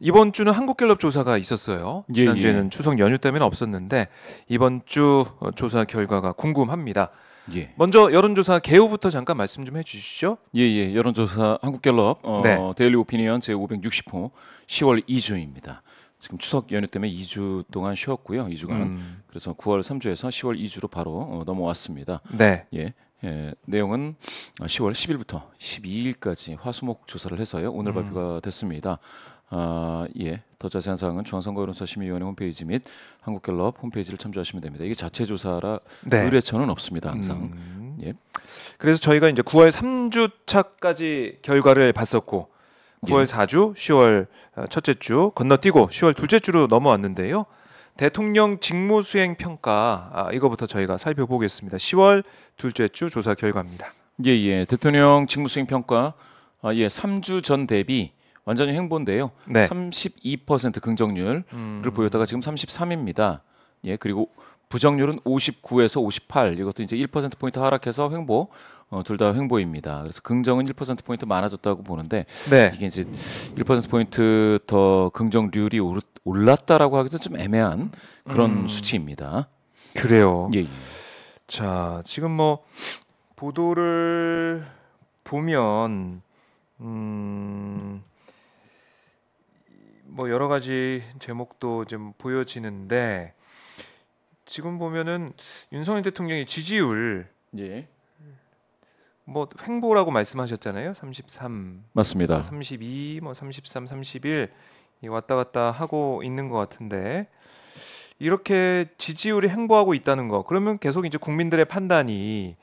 이번 주는 한국갤럽 조사가 있었어요. 예, 지난주에는 예. 추석 연휴 때문에 없었는데 이번 주 어, 조사 결과가 궁금합니다. 예. 먼저 여론조사 개요부터 잠깐 말씀 좀 해주시죠. 예예. 예. 여론조사 한국갤럽 어, 네. 데일리 오피니언 제 560호 10월 2주입니다. 지금 추석 연휴 때문에 2주 동안 쉬었고요. 2주간 음. 그래서 9월 3주에서 10월 2주로 바로 어, 넘어왔습니다. 네. 예. 예, 내용은 10월 어, 10일부터 12일까지 화수목 조사를 해서요. 오늘 음. 발표가 됐습니다. 아, 예. 더 자세한 사항은 중앙선거여론조사심의위원회 홈페이지 및 한국갤럽 홈페이지를 참조하시면 됩니다. 이게 자체 조사라 네. 의뢰처는 없습니다. 항상. 음. 예. 그래서 저희가 이제 9월 3주차까지 결과를 봤었고 9월 예. 4주, 10월 어, 첫째 주 건너뛰고 10월 둘째 주로 넘어왔는데요. 대통령 직무 수행 평가 아, 이거부터 저희가 살펴보겠습니다. 10월 둘째 주 조사 결과입니다. 예, 예. 대통령 직무 수행 평가 아, 예, 3주 전 대비 완전히 횡보인데요. 네. 32% 긍정률을 음. 보였다가 지금 33입니다. 예, 그리고 부정률은 59에서 58. 이것도 이제 1% 포인트 하락해서 횡보. 어, 둘다 횡보입니다. 그래서 긍정은 1% 포인트 많아졌다고 보는데 네. 이게 이제 1% 포인트 더 긍정률이 올랐다라고 하기도 좀 애매한 그런 음. 수치입니다. 그래요. 예, 예. 자, 지금 뭐 보도를 보면 음뭐 여러 가지 제목도 좀 보여지는데 지금 보면은 윤석열 대통령이 지지율 예. 뭐 횡보라고 말씀하셨잖아요. 33 맞습니다. 32, 뭐 33, 31 왔다 갔다 하고 있는 것 같은데 이렇게 지지율이 횡보하고 있다는 거 그러면 계속 이제 국민들의 판단이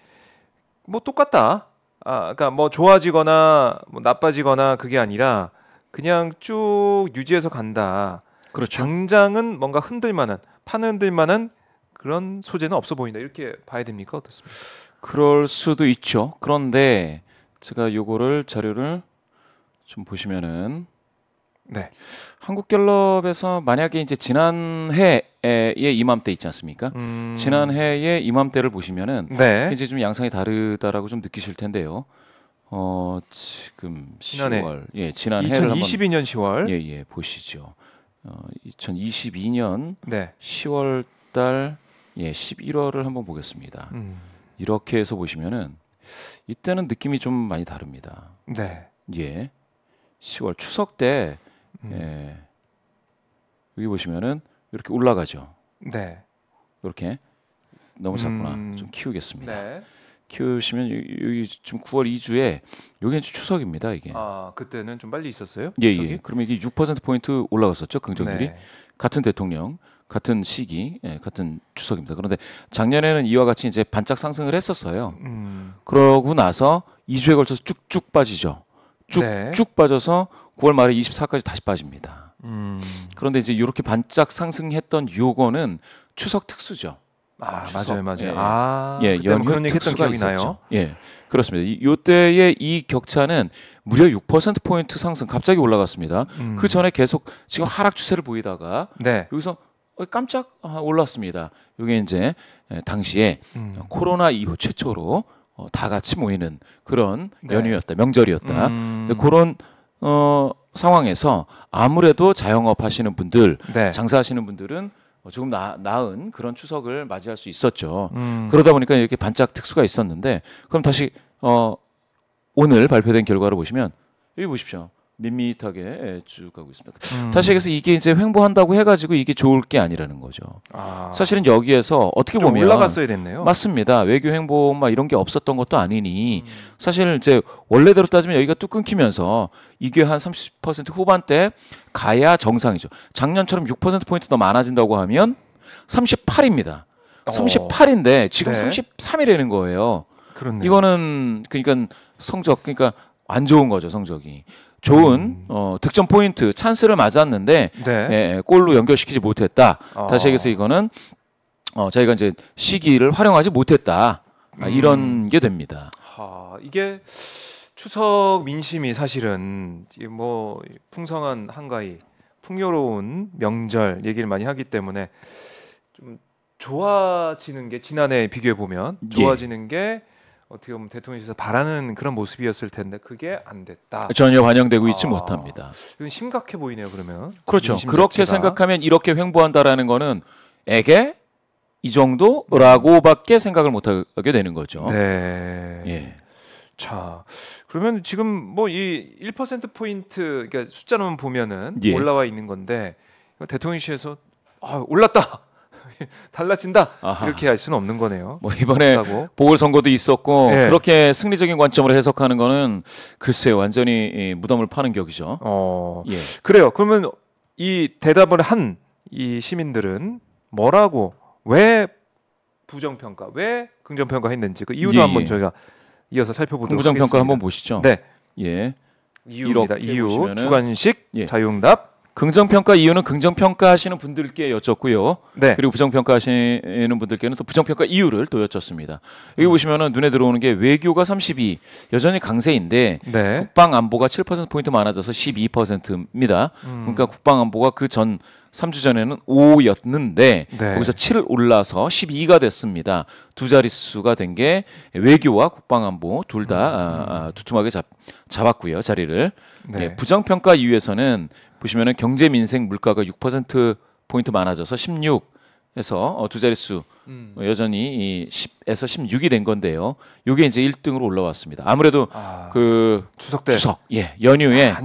뭐 똑같다. 아, 그러니까 뭐 좋아지거나 뭐 나빠지거나 그게 아니라 그냥 쭉 유지해서 간다. 그렇죠. 당장은 뭔가 흔들만한 파는 흔들만한 그런 소재는 없어 보인다. 이렇게 봐야 됩니까 어떻습니까? 그럴 수도 있죠. 그런데 제가 요거를 자료를 좀 보시면은 네. 한국갤럽에서 만약에 이제 지난해에 이맘때 있지 않습니까? 음... 지난해에 이맘때를 보시면은 네. 이제 좀 양상이 다르다라고 좀 느끼실 텐데요. 어 지금 지난해. 10월 예 지난 해 2022년 10월 예예 보시죠. 어 2022년 네. 10월 달 예, 11월을 한번 보겠습니다. 음. 이렇게 해서 보시면은 이때는 느낌이 좀 많이 다릅니다. 네. 예. 10월 추석 때 음. 예, 여기 보시면은 이렇게 올라가죠. 네. 이렇게 너무 작구나. 음. 좀 키우겠습니다. 네. 키우시면 여기 지금 9월 2주에 여기는 추석입니다 이게. 아 그때는 좀 빨리 있었어요? 예예. 예. 예. 그러면 이게 6% 포인트 올라갔었죠 긍정률이 네. 같은 대통령. 같은 시기, 예, 같은 추석입니다. 그런데 작년에는 이와 같이 이제 반짝 상승을 했었어요. 음. 그러고 나서 2주에 걸쳐서 쭉쭉 빠지죠. 쭉쭉 네. 빠져서 9월 말에 24까지 다시 빠집니다. 음. 그런데 이제 이렇게 반짝 상승했던 요거는 추석 특수죠. 아, 아, 추석. 맞아요, 맞아요. 예, 예. 아, 예, 연휴 그런 얘기 했던 기억이 나요. 예. 그렇습니다. 이, 요때의 이 격차는 무려 6% 포인트 상승 갑자기 올라갔습니다. 음. 그 전에 계속 지금 하락 추세를 보이다가 네. 여기서 어, 깜짝 아, 올랐습니다. 이게 이제 예, 당시에 음. 코로나 이후 최초로 어, 다 같이 모이는 그런 네. 연휴였다, 명절이었다. 음. 그런 어, 상황에서 아무래도 자영업 하시는 분들, 네. 장사하시는 분들은 어, 조금 나, 나은 그런 추석을 맞이할 수 있었죠. 음. 그러다 보니까 이렇게 반짝 특수가 있었는데 그럼 다시 어, 오늘 발표된 결과를 보시면 여기 보십시오. 밋밋하게 예, 쭉 가고 있습니다. 음. 다시 얘기해서 이게 이제 횡보한다고 해가지고 이게 좋을 게 아니라는 거죠. 아. 사실은 여기에서 어떻게 보면 올라갔어야 됐네요. 맞습니다. 외교 횡보 막 이런 게 없었던 것도 아니니 음. 사실 이제 원래대로 따지면 여기가 뚝 끊기면서 이게 한 30% 후반대 가야 정상이죠. 작년처럼 6% 포인트 더 많아진다고 하면 38입니다. 어. 38인데 지금 네. 33이라는 거예요. 그렇네요. 이거는 그러니까 성적 그러니까 안 좋은 거죠 성적이. 좋은 어, 득점 포인트 찬스를 맞았는데 네. 예, 예 골로 연결시키지 못했다. 어. 다시 아. 얘기해서 이거는 어, 저희가 이제 시기를 활용하지 못했다. 아, 음. 이런 게 됩니다. 하, 이게 추석 민심이 사실은 뭐 풍성한 한가위, 풍요로운 명절 얘기를 많이 하기 때문에 좀 좋아지는 게 지난해 비교해 보면 예. 좋아지는 예. 게 어떻게 보면 대통령에서 바라는 그런 모습이었을 텐데 그게 안 됐다. 전혀 반영되고 있지 아, 못합니다. 이건 심각해 보이네요, 그러면. 그렇죠. 그렇게 자체가. 생각하면 이렇게 횡보한다라는 거는 에게 이 정도라고밖에 생각을 못 하게 되는 거죠. 네. 예. 자, 그러면 지금 뭐 이1% 포인트 그러니까 숫자로만 보면은 예. 올라와 있는 건데 대통령실에서 아, 올랐다. 달라진다 아하. 이렇게 할 수는 없는 거네요. 뭐 이번에 그렇다고. 보궐선거도 있었고 네. 그렇게 승리적인 관점으로 해석하는 거는 글쎄요 완전히 무덤을 파는 격이죠. 어, 예. 그래요. 그러면 이 대답을 한 이 시민들은 뭐라고 왜 부정 평가, 왜 긍정 평가했는지 그 이유도 예, 한번 예. 저희가 이어서 살펴보도록 부정 하겠습니다. 부정 평가 한번 보시죠. 네, 예. 이유입니다. 이유 보시면은. 주관식 예. 자유응답 긍정평가 이유는 긍정평가 하시는 분들께 여쭙고요. 네. 그리고 부정평가 하시는 분들께는 또 부정평가 이유를 또 여쭙습니다. 여기 음. 보시면은 눈에 들어오는 게 외교가 32, 여전히 강세인데 네. 국방안보가 7%포인트 많아져서 12%입니다. 음. 그러니까 국방안보가 그 전 3주 전에는 5였는데 네. 거기서 7을 올라서 12가 됐습니다. 두 자릿수가 된 게 외교와 국방안보 둘다 음. 아, 아, 두툼하게 잡, 잡았고요. 자리를. 네. 예, 부정평가 이유에서는 보시면은 경제 민생 물가가 6% 포인트 많아져서 16에서 어, 두 자릿수 뭐 음. 여전히 이 10에서 16이 된 건데요. 요게 이제 1등으로 올라왔습니다. 아무래도 아, 그 추석 때 추석 예 연휴에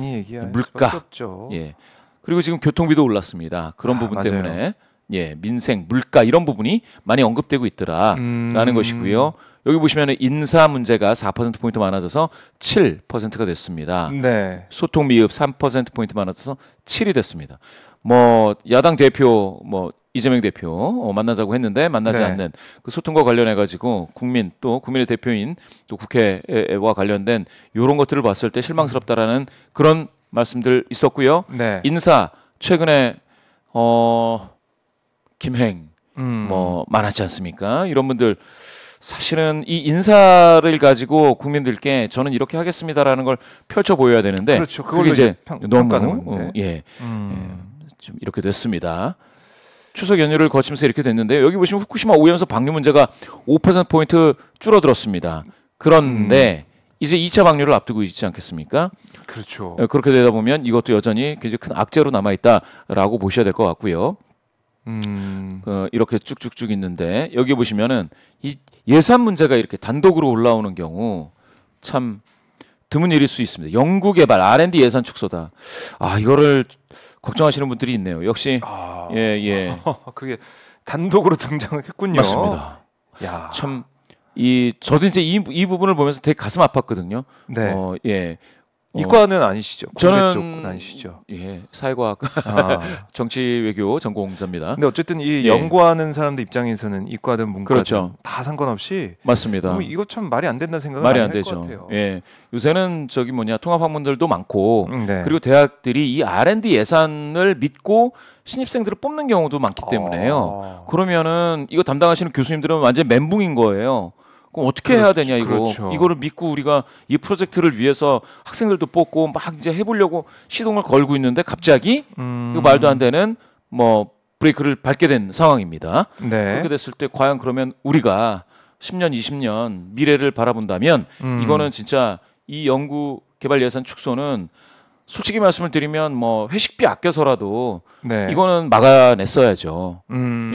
물가 예 그리고 지금 교통비도 올랐습니다. 그런 아, 부분 맞아요. 때문에 예 민생 물가 이런 부분이 많이 언급되고 있더라라는 음. 것이고요. 여기 보시면 인사 문제가 4%포인트 많아져서 7%가 됐습니다. 네. 소통 미흡 3%포인트 많아져서 7이 됐습니다. 뭐 야당 대표 뭐 이재명 대표 어, 만나자고 했는데 만나지 네. 않는 그 소통과 관련해 가지고 국민 또 국민의 대표인 또 국회와 관련된 요런 것들을 봤을 때 실망스럽다라는 그런 말씀들 있었고요. 네. 인사 최근에 어 김행 음. 뭐 많았지 않습니까? 이런 분들 사실은 이 인사를 가지고 국민들께 저는 이렇게 하겠습니다라는 걸 펼쳐 보여야 되는데 그렇죠. 그걸 이제 평, 너무 어, 네. 예, 음. 예, 좀 이렇게 됐습니다. 추석 연휴를 거치면서 이렇게 됐는데요. 여기 보시면 후쿠시마 오염수 방류 문제가 5% 포인트 줄어들었습니다. 그런데 음. 이제 2차 방류를 앞두고 있지 않겠습니까? 그렇죠. 어, 그렇게 되다 보면 이것도 여전히 굉장히 큰 악재로 남아 있다라고 보셔야 될 것 같고요. 음. 어, 이렇게 쭉쭉쭉 있는데 여기 보시면은 이 예산 문제가 이렇게 단독으로 올라오는 경우 참 드문 일일 수 있습니다. 연구개발 R&D 예산 축소다. 아 이거를 걱정하시는 분들이 있네요. 역시 아... 예 예. 그게 단독으로 등장을 했군요. 맞습니다. 야. 참. 이 저도 이제 이, 이 부분을 보면서 되게 가슴 아팠거든요. 네. 어, 예. 어. 이과는 아니시죠? 저는 아니시죠? 예, 사회과학, 아. 정치 외교 전공자입니다. 근데 어쨌든 이 예. 연구하는 사람들 입장에서는 이과든 문과든 그렇죠. 다 상관없이 맞습니다. 뭐 이거 참 말이 안 된다 생각을 말이 안 되죠. 예, 요새는 저기 뭐냐 통합 학문들도 많고 음, 네. 그리고 대학들이 이 R&D 예산을 믿고 신입생들을 뽑는 경우도 많기 때문에요. 아. 그러면은 이거 담당하시는 교수님들은 완전 멘붕인 거예요. 그럼 어떻게 해야 되냐 이거 그렇죠. 이거를 믿고 우리가 이 프로젝트를 위해서 학생들도 뽑고 막 이제 해보려고 시동을 걸고 있는데 갑자기 음. 이거 말도 안 되는 뭐 브레이크를 밟게 된 상황입니다. 네. 그렇게 됐을 때 과연 그러면 우리가 10년, 20년 미래를 바라본다면 음. 이거는 진짜 이 연구 개발 예산 축소는 솔직히 말씀을 드리면 뭐 회식비 아껴서라도 네. 이거는 막아냈어야죠. 음...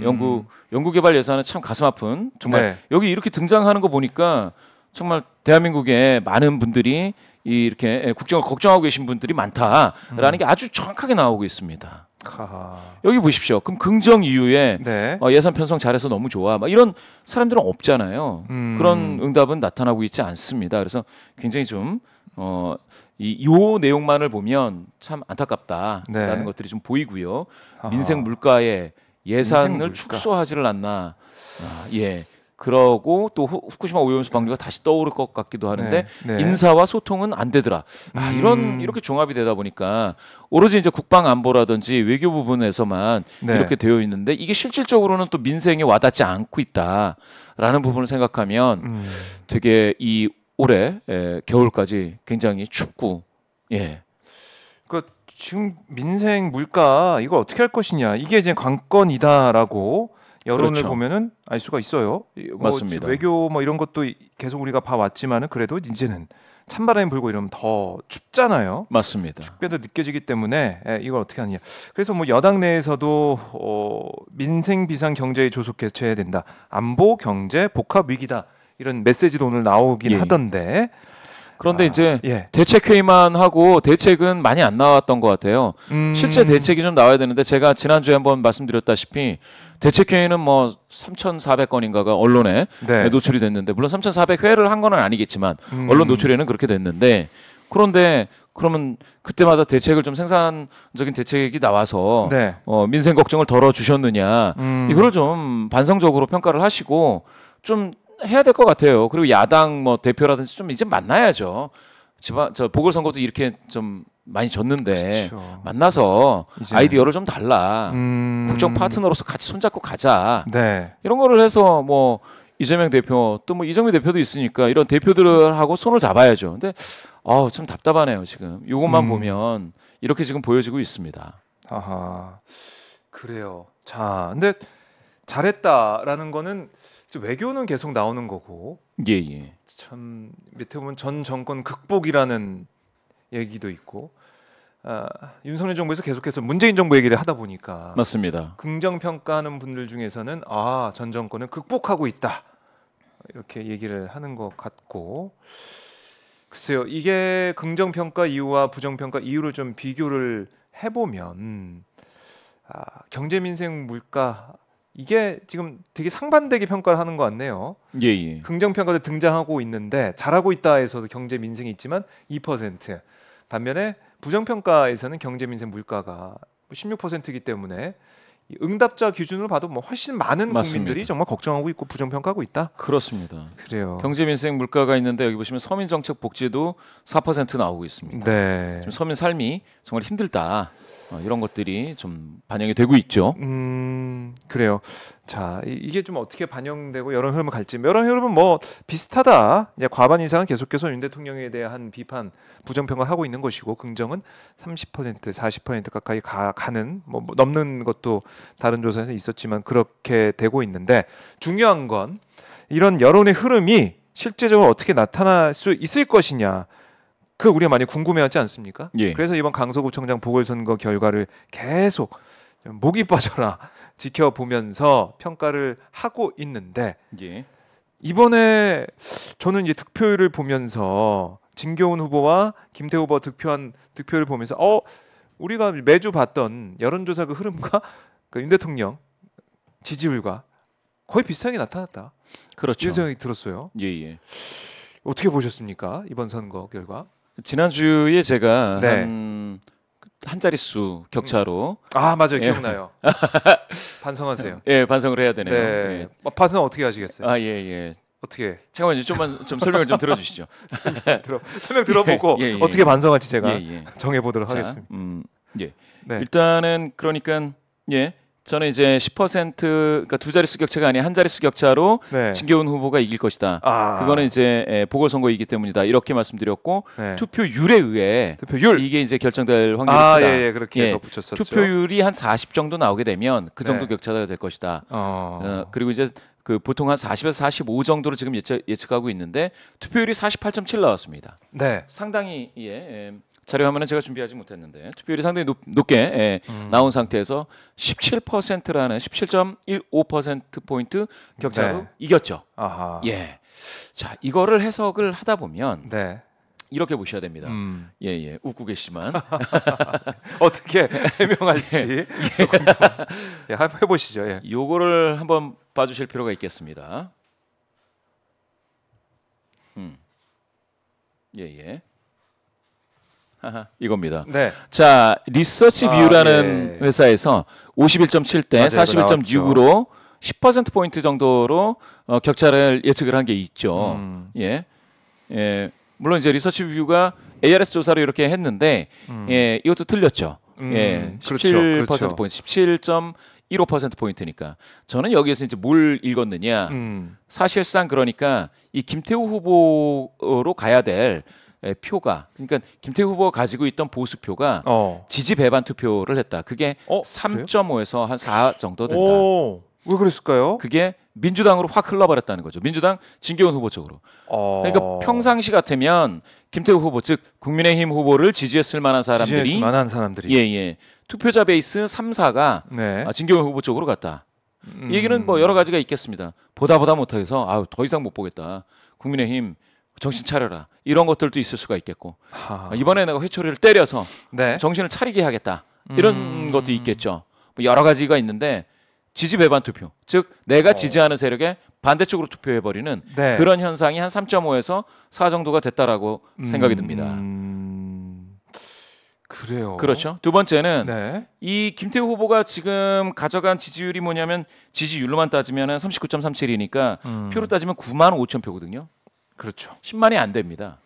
예, 연구 연구 개발 예산은 참 가슴 아픈 정말 네. 여기 이렇게 등장하는 거 보니까 정말 대한민국에 많은 분들이 이렇게 예, 국정을 걱정하고 계신 분들이 많다라는 음. 게 아주 정확하게 나오고 있습니다. 하 여기 보십시오. 그럼 긍정 이유에 네. 어, 예산 편성 잘해서 너무 좋아. 막 이런 사람들은 없잖아요. 음. 그런 응답은 나타나고 있지 않습니다. 그래서 굉장히 좀 어, 이 요 내용만을 보면 참 안타깝다라는 네. 것들이 좀 보이고요. 아하. 민생 물가에 예산을 물가. 축소하지를 않나. 아, 예. 그러고 또 후쿠시마 오염수 네. 방류가 다시 떠오를 것 같기도 하는데 네, 네. 인사와 소통은 안 되더라. 아, 음. 이런 이렇게 종합이 되다 보니까 오로지 이제 국방 안보라든지 외교 부분에서만 네. 이렇게 되어 있는데 이게 실질적으로는 또 민생에 와닿지 않고 있다라는 부분을 생각하면 음. 되게 이 올해 예, 겨울까지 굉장히 춥고 예. 그 지금 민생 물가 이걸 어떻게 할 것이냐 이게 이제 관건이다라고 여론을 그렇죠. 보면은 알 수가 있어요. 뭐 맞습니다. 외교 뭐 이런 것도 계속 우리가 봐왔지만은 그래도 이제는 찬바람이 불고 이러면 더 춥잖아요. 맞습니다. 춥게도 느껴지기 때문에 예, 이걸 어떻게 하느냐. 그래서 뭐 여당 내에서도 어, 민생 비상 경제의 조속 개최해야 된다. 안보 경제 복합 위기다. 이런 메시지도 오늘 나오긴 예, 예. 하던데 그런데 아, 이제 예. 대책 회의만 하고 대책은 많이 안 나왔던 것 같아요. 음... 실제 대책이 좀 나와야 되는데 제가 지난주에 한번 말씀드렸다시피 대책 회의는 뭐 3,400건인가가 언론에 네. 노출이 됐는데 물론 3,400회를 한 건은 아니겠지만 음... 언론 노출에는 그렇게 됐는데 그런데 그러면 그때마다 대책을 좀 생산적인 대책이 나와서 네. 어, 민생 걱정을 덜어 주셨느냐 음... 이걸좀 반성적으로 평가를 하시고 좀 해야 될 것 같아요. 그리고 야당 뭐 대표라든지 좀 이제 만나야죠. 지방 저 보궐선거도 이렇게 좀 많이 졌는데 그렇죠. 만나서 이제. 아이디어를 좀 달라. 음... 국정 파트너로서 같이 손잡고 가자. 네. 이런 거를 해서 뭐 이재명 대표 또 뭐 이정미 대표도 있으니까 이런 대표들하고 손을 잡아야죠. 근데 아우 참 답답하네요 지금. 요것만 음... 보면 이렇게 지금 보여지고 있습니다. 아하 그래요. 자 근데 잘했다라는 거는 외교는 계속 나오는 거고. 예, 예. 참 밑에 보면 전 정권 극복이라는 얘기도 있고. 아, 윤석열 정부에서 계속해서 문재인 정부 얘기를 하다 보니까 맞습니다. 긍정 평가하는 분들 중에서는 아, 전 정권은 극복하고 있다. 이렇게 얘기를 하는 것 같고 글쎄요. 이게 긍정 평가 이유와 부정 평가 이유를 좀 비교를 해 보면 아, 경제 민생 물가 이게 지금 되게 상반되게 평가를 하는 것 같네요. 예, 예. 긍정 평가도 등장하고 있는데 잘하고 있다에서도 경제 민생이 있지만 2% 반면에 부정 평가에서는 경제 민생 물가가 16%이기 때문에 응답자 기준으로 봐도 뭐 훨씬 많은 맞습니다. 국민들이 정말 걱정하고 있고 부정평가하고 있다. 그렇습니다. 그래요. 경제민생 물가가 있는데 여기 보시면 서민 정책 복지도 4% 나오고 있습니다. 네. 지금 서민 삶이 정말 힘들다. 어, 이런 것들이 좀 반영이 되고 있죠. 음 그래요. 자 이, 게좀 어떻게 반영되고 여론 흐름을 갈지 여론 흐름은 뭐 비슷하다. 이제 예, 과반 이상은 계속해서 윤 대통령에 대한 비판 부정평가를 하고 있는 것이고 긍정은 30% 40% 가까이 가, 가는 뭐, 뭐 넘는 것도 다른 조사에서 있었지만 그렇게 되고 있는데 중요한 건 이런 여론의 흐름이 실제적으로 어떻게 나타날 수 있을 것이냐 그걸 우리가 많이 궁금해하지 않습니까? 예. 그래서 이번 강서구청장 보궐선거 결과를 계속 목이 빠져라 지켜보면서 평가를 하고 있는데 예. 이번에 저는 이제 득표율을 보면서 진교훈 후보와 김태 후보 득표한 득표를 보면서 어 우리가 매주 봤던 여론조사 그 흐름과 그 윤 대통령 지지율과 거의 비슷하게 나타났다. 그렇죠. 이런 생각이 들었어요. 예예. 예. 어떻게 보셨습니까 이번 선거 결과? 지난주에 제가 네. 한, 한 자릿수 격차로 음. 아 맞아요 예. 기억나요 예. 반성하세요 예 반성을 해야 되네요 네. 예. 어, 반성 어떻게 하시겠어요 아예예 예. 어떻게 잠깐만요 좀만 좀 설명을 좀 들어주시죠 들어, 설명 들어보고 예, 예, 어떻게 반성할지 제가 정해보도록 하겠습니다 음, 예. 네. 일단은 그러니까 예 저는 이제 10% 그러니까 두 자릿수 격차가 아닌 한 자릿수 격차로 네. 진교훈 후보가 이길 것이다. 아. 그거는 이제 예, 보궐선거이기 때문이다. 이렇게 말씀드렸고 네. 투표율에 의해 투표율. 이게 이제 결정될 확률이 아, 다 예, 예, 그렇게 예. 붙였었죠. 투표율이 한 40 정도 나오게 되면 그 정도 네. 격차가 될 것이다. 어. 어, 그리고 이제 그 보통 한 40에서 45 정도로 지금 예측, 예측하고 있는데 투표율이 48.7 나왔습니다. 네. 상당히 예, 예 자료 화면은 제가 준비하지 못했는데 투표율이 상당히 높, 게 예, 음. 나온 상태에서 17%라는 17.15% 포인트 격차로 네. 이겼죠. 아하. 예. 자 이거를 해석을 하다 보면 네. 이렇게 보셔야 됩니다. 음. 예, 예. 웃고 계시지만 어떻게 해명할지 예, 예. 한번 해보시죠. 예. 요거를 한번 봐주실 필요가 있겠습니다. 음. 예, 예. 이겁니다. 네. 자, 리서치 뷰라는 아, 예. 회사에서 51.7 대 41.6으로 10% 포인트 정도로 어, 격차를 예측을 한 게 있죠. 음. 예. 예. 물론 이제 리서치 뷰가 ARS 조사로 이렇게 했는데 음. 예, 이것도 틀렸죠. 음, 17% 예. 그렇죠, 그렇죠. 포인트 17.15% 포인트니까. 저는 여기에서 이제 뭘 읽었느냐? 음. 사실상 그러니까 이 김태우 후보로 가야 될 예, 표가 그러니까 김태우 후보가 가지고 있던 보수 표가 어. 지지 배반 투표를 했다. 그게 어, 3.5에서 한 4 정도 된다. 오, 왜 그랬을까요? 그게 민주당으로 확 흘러버렸다는 거죠. 민주당 진경훈 후보 쪽으로. 어... 그러니까 평상시 같으면 김태우 후보 즉 국민의힘 후보를 지지했을 만한 사람들이 지지했을 만한 사람들이 예, 예. 투표자 베이스 3, 4가 네. 아, 진경훈 후보 쪽으로 갔다. 음... 이 얘기는 뭐 음. 여러 가지가 있겠습니다. 보다 보다 못해서 아더 이상 못 보겠다. 국민의힘 정신 차려라 이런 것들도 있을 수가 있겠고 하... 아, 이번에 내가 회초리를 때려서 네. 정신을 차리게 하겠다 이런 음... 것도 있겠죠 뭐 여러 가지가 있는데 지지 배반 투표 즉 내가 어... 지지하는 세력에 반대쪽으로 투표해 버리는 네. 그런 현상이 한 3.5에서 4 정도가 됐다라고 음... 생각이 듭니다. 그래요. 그렇죠. 두 번째는 네. 이 김태우 후보가 지금 가져간 지지율이 뭐냐면 지지율로만 따지면 39.37이니까 음. 표로 따지면 9만 5천 표거든요. 그렇죠. 10만이 안 됩니다.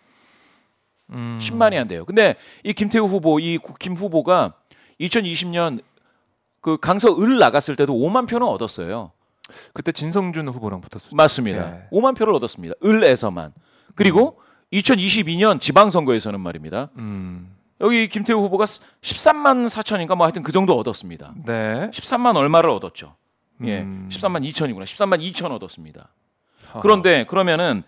음. 10만이 안 돼요. 근데 이 김태우 후보, 이 김 후보가 2020년 그 강서 을 나갔을 때도 5만 표는 얻었어요. 그때 진성준 후보랑 붙었었죠. 맞습니다. 예. 5만 표를 얻었습니다. 을에서만. 그리고 음. 2022년 지방선거에서는 말입니다. 음. 여기 김태우 후보가 13만 4천인가 뭐 하여튼 그 정도 얻었습니다. 네. 13만 얼마를 얻었죠. 예. 13만 음. 2천이구나. 13만 2천 얻었습니다. 그런데 그러면은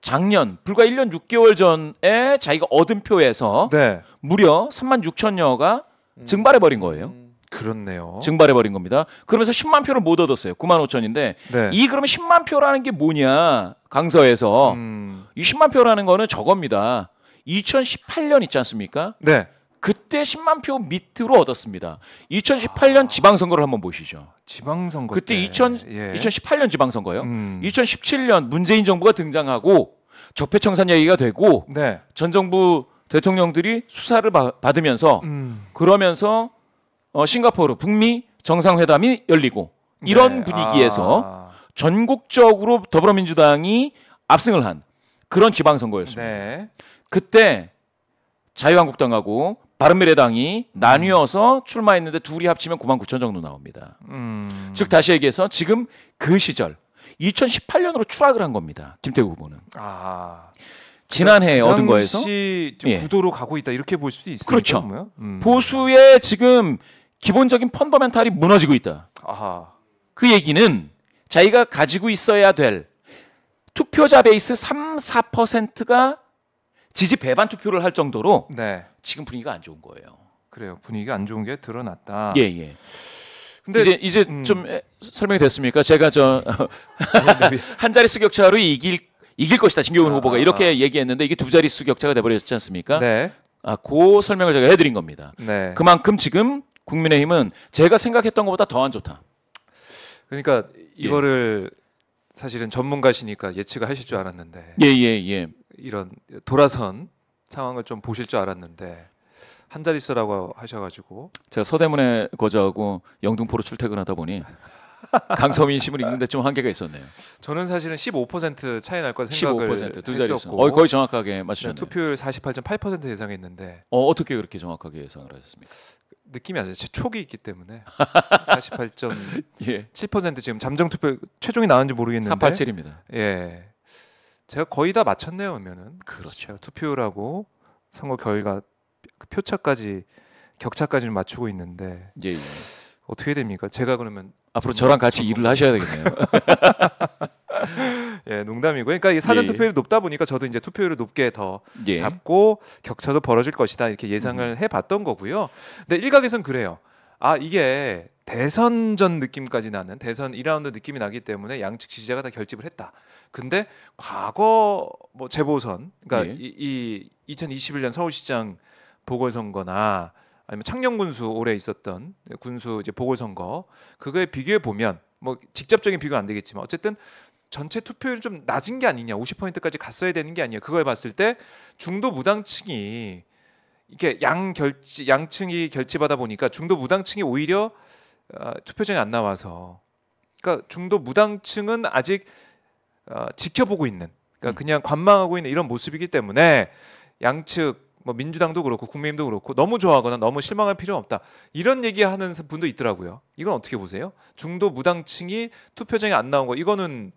작년 불과 1년 6개월 전에 자기가 얻은 표에서 네. 무려 3만 6천여가 음. 증발해 버린 거예요. 음. 그렇네요. 증발해 버린 겁니다. 그러면서 10만 표를 못 얻었어요. 9만 5천인데 네. 이 그러면 10만 표라는 게 뭐냐 강서에서 음. 이 10만 표라는 거는 저겁니다. 2018년 있지 않습니까? 네. 그때 10만 표 밑으로 얻었습니다. 2018년 아... 지방선거를 한번 보시죠. 지방선거 그때 2000, 예. 2018년 지방선거요. 음. 2017년 문재인 정부가 등장하고 적폐청산 얘기가 되고 네. 전 정부 대통령들이 수사를 바, 받으면서 음. 그러면서 어, 싱가포르 북미 정상회담이 열리고 이런 네. 분위기에서 아... 전국적으로 더불어민주당이 압승을 한 그런 지방선거였습니다. 네. 그때 자유한국당하고 바른미래당이 음. 나뉘어서 출마했는데 둘이 합치면 9만 9천 정도 나옵니다. 음. 즉 다시 얘기해서 지금 그 시절 2018년으로 추락을 한 겁니다. 김태우 후보는. 아. 지난해 그러니까 얻은 거에서 예. 구도로 가고 있다 이렇게 볼 수도 있어요. 그렇죠. 음. 보수의 지금 기본적인 펀더멘탈이 무너지고 있다. 아하. 그 얘기는 자기가 가지고 있어야 될 투표자 베이스 3, 4%가 지지 배반 투표를 할 정도로 네. 지금 분위기가 안 좋은 거예요. 그래요. 분위기가 안 좋은 게 드러났다. 예, 예. 근데 이제 이제 음. 좀 설명이 됐습니까? 제가 저한 자리 수격차로 이길 이길 것이다. 진경훈 아, 후보가 이렇게 아. 얘기했는데 이게 두 자리 수격차가 돼 버렸지 않습니까? 네. 아, 그 설명을 제가 해 드린 겁니다. 네. 그만큼 지금 국민의힘은 제가 생각했던 것보다 더 안 좋다. 그러니까 예. 이거를 예. 사실은 전문가시니까 예측을 하실 줄 알았는데. 예, 예, 예. 이런 돌아선 상황을 좀 보실 줄 알았는데 한자리수라고 하셔가지고 제가 서대문에 거주하고 영등포로 출퇴근하다 보니 강서민심을 읽는데 좀 한계가 있었네요. 저는 사실은 15% 차이 날거 생각을 15%두 자릿수. 어, 거의 정확하게 맞추셨네요. 네, 투표율 48.8% 예상했는데 어, 어떻게 그렇게 정확하게 예상을 하셨습니까? 느낌이 안 나요. 제 있기 때문에 48.7% 예. 지금 잠정 투표 최종이 나왔는지 모르겠는데 487입니다. 예. 제가 거의 다 맞췄네요, 그러면은. 그렇죠. 투표율하고 선거 결과 그 표차까지 격차까지는 맞추고 있는데. 예, 예. 어떻게 됩니까? 제가 그러면 앞으로 저랑 같이 일을 하셔야 되겠네요. 예, 농담이고. 그러니까 사전 예, 예. 투표율이 높다 보니까 저도 이제 투표율을 높게 더 예. 잡고 격차도 벌어질 것이다 이렇게 예상을 음. 해봤던 거고요. 근데 일각에선 그래요. 아 이게 대선전 느낌까지 나는 대선 2라운드 느낌이 나기 때문에 양측 지지자가 다 결집을 했다. 근데 과거 뭐 재보선 그러니까 예. 이, 이 2021년 서울시장 보궐선거나 아니면 창녕군수 올해 있었던 군수 이제 보궐선거 그거에 비교해 보면 뭐 직접적인 비교 안 되겠지만 어쨌든 전체 투표율이 좀 낮은 게 아니냐 50%까지 갔어야 되는 게 아니냐 그걸 봤을 때 중도 무당층이 이게양 결지 양층이 결집하다 보니까 중도 무당층이 오히려 어, 투표장에 안 나와서 그러니까 중도 무당층은 아직 어, 지켜보고 있는 그러니까 음. 그냥 관망하고 있는 이런 모습이기 때문에 양측 뭐 민주당도 그렇고 국민도 그렇고 너무 좋아하거나 너무 실망할 필요 없다 이런 얘기하는 분도 있더라고요. 이건 어떻게 보세요? 중도 무당층이 투표장에 안 나온 거 이거는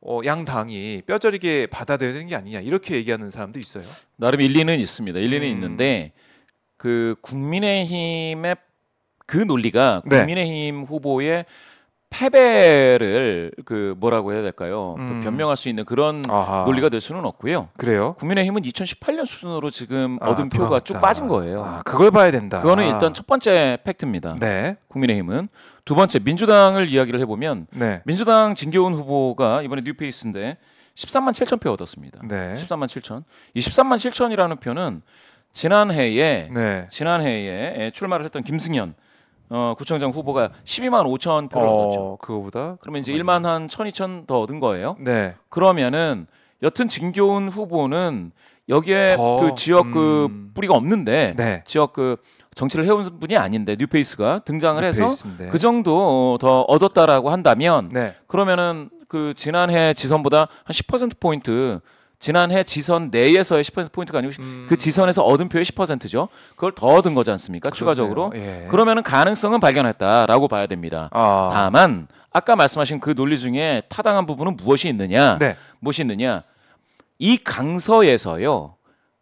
어, 양 당이 뼈저리게 받아들이는 여게 아니냐 이렇게 얘기하는 사람도 있어요. 나름 일리는 있습니다. 일리는 음. 있는데 그 국민의힘의 그 논리가 네. 국민의힘 네. 후보의 패배를 그 뭐라고 해야 될까요? 그 음. 변명할 수 있는 그런 아하. 논리가 될 수는 없고요. 그래요? 국민의힘은 2018년 수준으로 지금 아, 얻은 돌아왔다. 표가 쭉 빠진 거예요. 아, 그걸 봐야 된다. 그거는 아. 일단 첫 번째 팩트입니다. 네. 국민의힘은 두 번째 민주당을 이야기를 해보면 네. 민주당 진교훈 후보가 이번에 뉴페이스인데 13만 7천 표 얻었습니다. 네. 13만 7천. 이 13만 7천이라는 표는 지난해에 네. 지난해에 출마를 했던 김승현 어, 구청장 후보가 12만 5천 표를 어, 얻었죠. 그거보다 그러면 이제 1만 한 1천, 2천 더 얻은 거예요. 네. 그러면은 여튼 진교훈 후보는 여기에 더, 그 지역 그 음. 뿌리가 없는데 네. 지역 그 정치를 해온 분이 아닌데 뉴페이스가 등장을 뉴페이스인데. 해서 그 정도 어, 더 얻었다라고 한다면 네. 그러면은 그 지난해 지선보다 한10% 포인트 지난해 지선 내에서의 10%포인트가 아니고 음. 그 지선에서 얻은 표의 10%죠. 그걸 더 얻은 거지 않습니까? 그렇네요. 추가적으로. 예. 그러면은 가능성은 발견했다라고 봐야 됩니다. 아. 다만 아까 말씀하신 그 논리 중에 타당한 부분은 무엇이 있느냐? 네. 무엇이 있느냐? 이 강서에서요.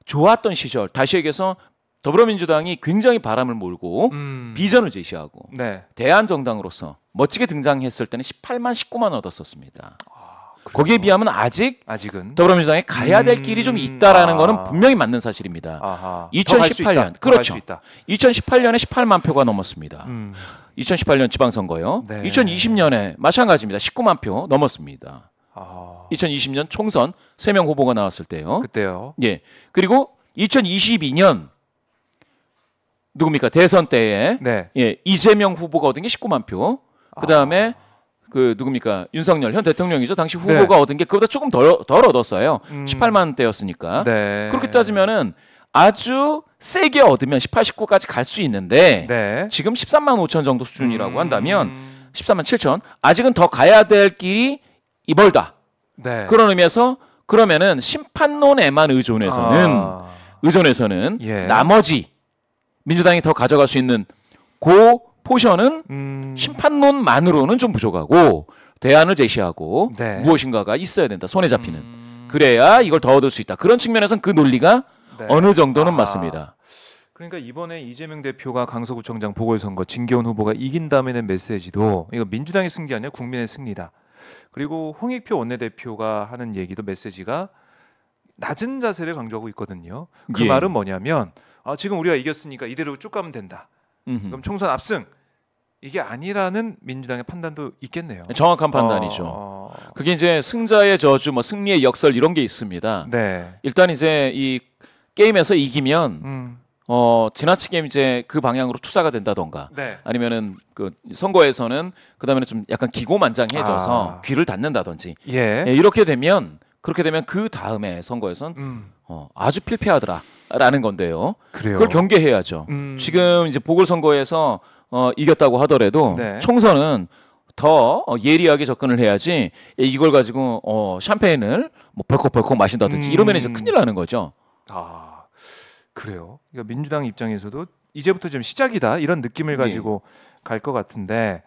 좋았던 시절 다시 얘기해서 더불어민주당이 굉장히 바람을 몰고 음. 비전을 제시하고 네. 대한정당으로서 멋지게 등장했을 때는 18만 19만 얻었었습니다. 그렇죠. 거기에 비하면 아직 아직은 더불어민주당에 가야 될 음... 길이 좀 있다라는 아... 거는 분명히 맞는 사실입니다. 아하. 2018년 그렇죠. 2018년에 18만 표가 넘었습니다. 음... 2018년 지방선거요. 네. 2020년에 마찬가지입니다. 19만 표 넘었습니다. 아... 2020년 총선 3명 후보가 나왔을 때요. 그때요. 예. 그리고 2022년 누굽니까 대선 때에 네. 예 이재명 후보가 얻은 게 19만 표. 그 다음에 아... 그 누굽니까 윤석열 현 대통령이죠 당시 네. 후보가 네. 얻은 게 그보다 조금 덜, 덜 얻었어요 음. 18만 대였으니까 네. 그렇게 따지면은 아주 세게 얻으면 18, 19까지 갈 수 있는데 네. 지금 13만 5천 정도 수준이라고 음. 한다면 13만 7천 아직은 더 가야 될 길이 이 멀다 네. 그런 의미에서 그러면은 심판론에만 의존해서는 아. 의존해서는 예. 나머지 민주당이 더 가져갈 수 있는 고 포션은 음... 심판론만으로는 좀 부족하고 대안을 제시하고 네. 무엇인가가 있어야 된다. 손에 잡히는. 음... 그래야 이걸 더 얻을 수 있다. 그런 측면에서는 그 논리가 네. 어느 정도는 아... 맞습니다. 그러니까 이번에 이재명 대표가 강서구청장 보궐선거 진계원 후보가 이긴다음에는 메시지도 이거 민주당이 승리 아니야 국민의 승리다. 그리고 홍익표 원내대표가 하는 얘기도 메시지가 낮은 자세를 강조하고 있거든요. 그 예. 말은 뭐냐면 아, 지금 우리가 이겼으니까 이대로 쭉 가면 된다. 음흠. 그럼 총선 압승 이게 아니라는 민주당의 판단도 있겠네요. 정확한 어, 판단이죠. 어, 어... 그게 이제 승자의 저주, 뭐 승리의 역설 이런 게 있습니다. 네. 일단 이제 이 게임에서 이기면 음. 어 지나치게 이제 그 방향으로 투자가 된다던가 네. 아니면은 그 선거에서는 그다음에는 좀 약간 기고만장해져서 아. 귀를 닫는다든지 예. 예, 이렇게 되면 그렇게 되면 그 다음에 선거에선 음. 어, 아주 필패하더라라는 건데요. 그래요. 그걸 경계해야죠. 음. 지금 이제 보궐선거에서 어, 이겼다고 하더라도 네. 총선은 더 예리하게 접근을 해야지 이걸 가지고 어, 샴페인을 뭐 벌컥벌컥 마신다든지 음. 이러면 이제 음. 큰일 나는 거죠. 아 그래요. 그러니까 민주당 입장에서도 이제부터 좀 시작이다 이런 느낌을 예. 가지고 네. 갈것 같은데